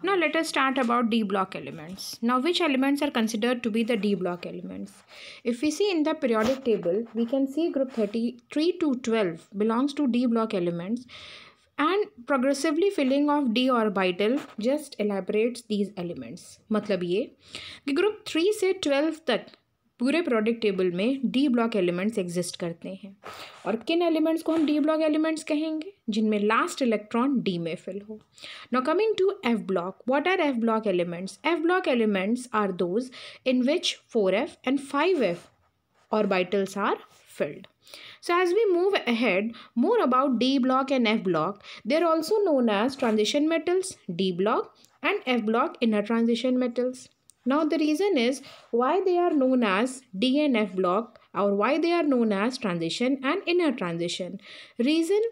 Now let us start about D block elements. Now which elements are considered to be the D block elements? If we see in the periodic table, we can see group 33 to 12 belongs to D block elements and progressively filling of d orbital just elaborates these elements मतलब ये कि group three से twelve तक पूरे product table में D block elements exist करते हैं और किन एलिमेंट्स को हम डी ब्लॉक एलिमेंट्स कहेंगे जिनमें लास्ट इलेक्ट्रॉन डी में फिल हो now coming to F block what are F block elements F block elements are those in which four F and five F orbitals are filled so as we move ahead more about D block and F block they are also known as transition metals D block and F block inner transition metals Now the reason is why they are known as DNF block or why they are known as transition and inner transition. Reason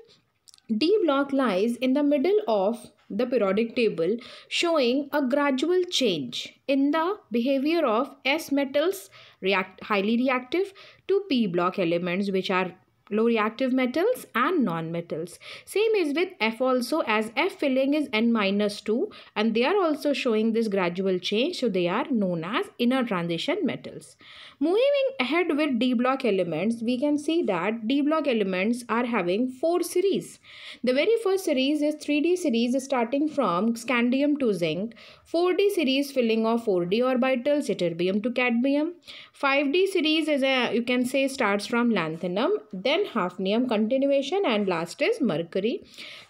D block lies in the middle of the periodic table showing a gradual change in the behavior of S metals react highly reactive to P block elements which are low reactive metals and non-metals. Same is with F also as F filling is N minus 2 and they are also showing this gradual change so they are known as inner transition metals. Moving ahead with D block elements we can see that D block elements are having 4 series. The very first series is 3D series starting from scandium to zinc, 4D series filling of 4D orbitals ytterbium to cadmium, 5D series is a you can say starts from lanthanum then then hafnium continuation and last is mercury.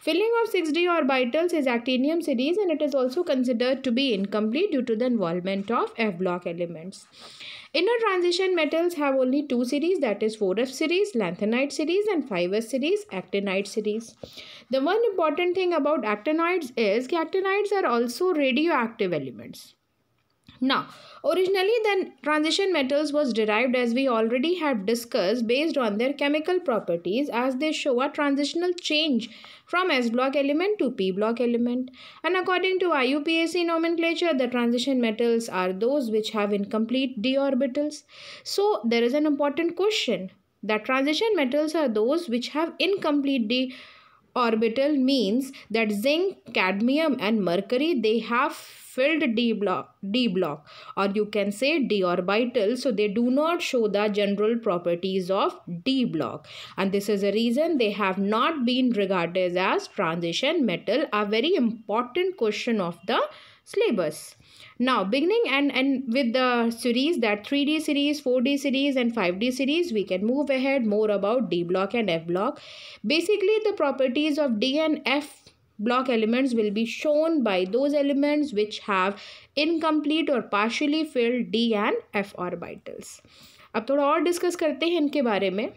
Filling of 6d orbitals is actinium series and it is also considered to be incomplete due to the involvement of F block elements. Inner transition metals have only two series that is 4F series, lanthanide series and 5S series, actinide series. The one important thing about actinides is actinides are also radioactive elements. Now, originally the transition metals was derived as we already have discussed based on their chemical properties as they show a transitional change from S block element to P block element. And according to IUPAC nomenclature, the transition metals are those which have incomplete d orbitals. So there is an important question that transition metals are those which have incomplete d orbitals orbital means that zinc, cadmium and mercury, they have filled d block, d block or you can say d orbital. So they do not show the general properties of d block. And this is a reason they have not been regarded as transition metal. A very important question of the syllabus. Now beginning and, and with the series that 3D series, 4D series and 5D series we can move ahead more about D block and F block. Basically the properties of D and F block elements will be shown by those elements which have incomplete or partially filled D and F orbitals. ab thoda aur discuss karte hain inke bare mein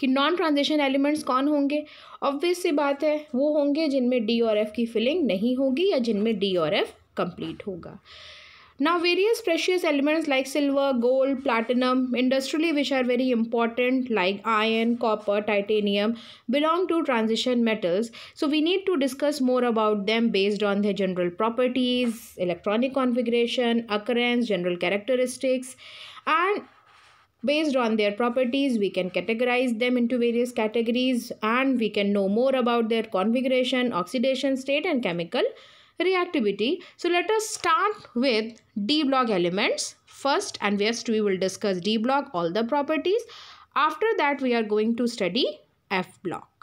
कि non transition elements कौन होंगे obvious सी बात है वो होंगे जिनमें D और F की फिलिंग नहीं होगी या जिनमें डी और F complete hoga. Now various precious elements like silver, gold, platinum, industrially which are very important like iron, copper, titanium belong to transition metals. So we need to discuss more about them based on their general properties, electronic configuration, occurrence, general characteristics and based on their properties we can categorize them into various categories and we can know more about their configuration, oxidation state and chemical reactivity. So let us start with D block elements first and first we will discuss D block all the properties. After that we are going to study F block.